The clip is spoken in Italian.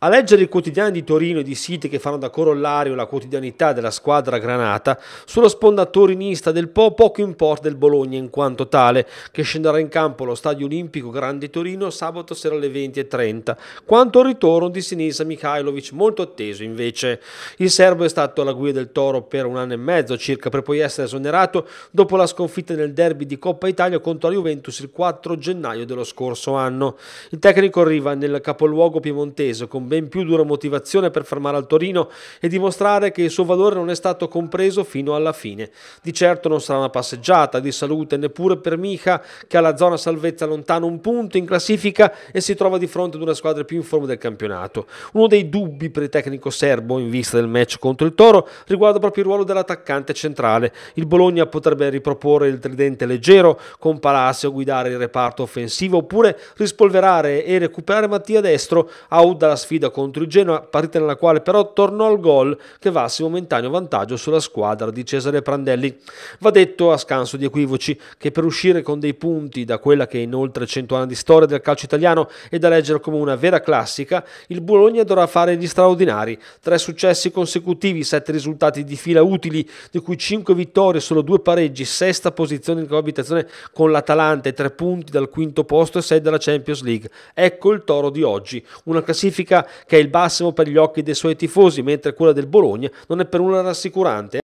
A leggere i quotidiani di Torino e di siti che fanno da corollario la quotidianità della squadra granata, sulla sponda torinista del Po poco importa il Bologna in quanto tale, che scenderà in campo allo Stadio Olimpico Grande Torino sabato sera alle 20.30, quanto al ritorno di Sinisa Mikhailovic, molto atteso invece. Il serbo è stato alla guida del Toro per un anno e mezzo circa, per poi essere esonerato dopo la sconfitta nel derby di Coppa Italia contro la Juventus il 4 gennaio dello scorso anno. Il tecnico arriva nel capoluogo piemontese con ben più dura motivazione per fermare al Torino e dimostrare che il suo valore non è stato compreso fino alla fine. Di certo non sarà una passeggiata di salute neppure per Mica che ha la zona salvezza lontano un punto in classifica e si trova di fronte ad una squadra più in forma del campionato. Uno dei dubbi per il tecnico serbo in vista del match contro il Toro riguarda proprio il ruolo dell'attaccante centrale. Il Bologna potrebbe riproporre il tridente leggero con Palacio a guidare il reparto offensivo oppure rispolverare e recuperare Mattia Destro out dalla sfida sfida contro il Genoa, partita nella quale però tornò al gol che vasse momentaneo vantaggio sulla squadra di Cesare Prandelli. Va detto a scanso di equivoci che per uscire con dei punti da quella che è in oltre 100 anni di storia del calcio italiano è da leggere come una vera classica, il Bologna dovrà fare gli straordinari, tre successi consecutivi, sette risultati di fila utili, di cui cinque vittorie, solo due pareggi, sesta posizione in coabitazione con l'Atalanta e tre punti dal quinto posto e sei dalla Champions League. Ecco il toro di oggi, una classifica che è il massimo per gli occhi dei suoi tifosi, mentre quella del Bologna non è per nulla rassicurante.